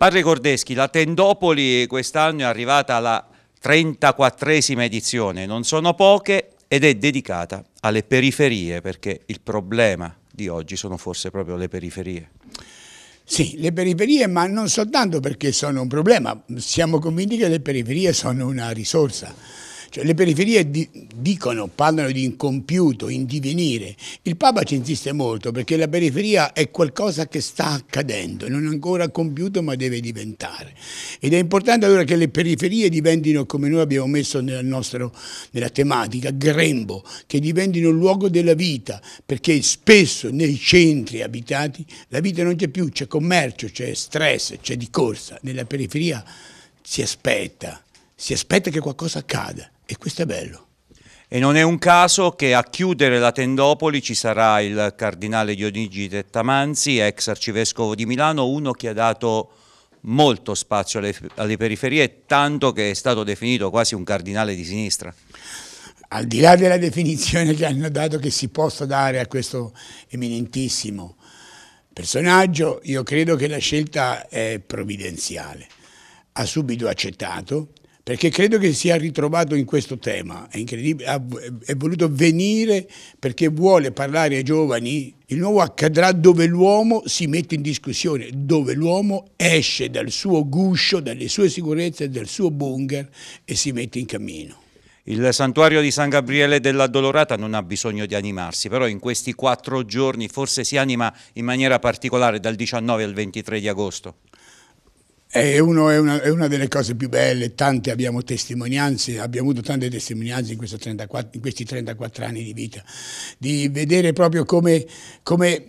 Padre Cordeschi, la Tendopoli quest'anno è arrivata alla 34esima edizione, non sono poche ed è dedicata alle periferie perché il problema di oggi sono forse proprio le periferie. Sì, le periferie, ma non soltanto perché sono un problema, siamo convinti che le periferie sono una risorsa cioè, le periferie di, dicono, parlano di incompiuto, in divenire. Il Papa ci insiste molto perché la periferia è qualcosa che sta accadendo, non è ancora compiuto ma deve diventare. Ed è importante allora che le periferie diventino, come noi abbiamo messo nella, nostra, nella tematica, grembo, che diventino luogo della vita, perché spesso nei centri abitati la vita non c'è più, c'è commercio, c'è stress, c'è di corsa. Nella periferia si aspetta, si aspetta che qualcosa accada e questo è bello. E non è un caso che a chiudere la Tendopoli ci sarà il cardinale Dionigi Tettamanzi, ex arcivescovo di Milano, uno che ha dato molto spazio alle, alle, periferie, tanto che è stato definito quasi un cardinale di sinistra. Al di là della definizione che hanno dato che si possa dare a questo eminentissimo personaggio, io credo che la scelta è provvidenziale. Ha subito accettato perché credo che sia ritrovato in questo tema, è, ha, è voluto venire perché vuole parlare ai giovani, il nuovo accadrà dove l'uomo si mette in discussione, dove l'uomo esce dal suo guscio, dalle sue sicurezze, dal suo bunker e si mette in cammino. Il santuario di San Gabriele della Dolorata non ha bisogno di animarsi, però in questi quattro giorni forse si anima in maniera particolare dal 19 al 23 di agosto. È, uno, è, una, è, una, delle cose più belle, tante abbiamo testimonianze, abbiamo avuto tante testimonianze in, 34, in questi 34 anni di vita, di vedere proprio come, come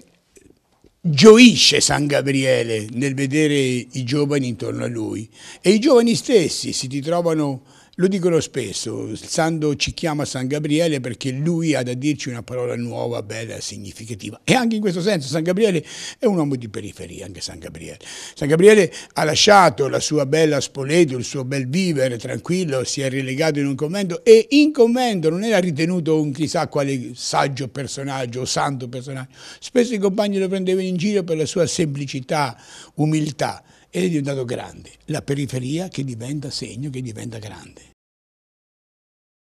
gioisce San Gabriele nel vedere i giovani intorno a lui e i giovani stessi si ritrovano lo dicono spesso, Sando ci chiama San Gabriele perché lui ha da dirci una parola nuova, bella, significativa. E anche in questo senso San Gabriele è un uomo di periferia, anche San Gabriele. San Gabriele ha lasciato la sua bella Spoleto, il suo bel vivere tranquillo, si è relegato in un convento e in convento non era ritenuto un chissà quale saggio personaggio o santo personaggio. Spesso i compagni lo prendevano in giro per la sua semplicità, umiltà ed è diventato grande, la periferia che diventa segno, che diventa grande.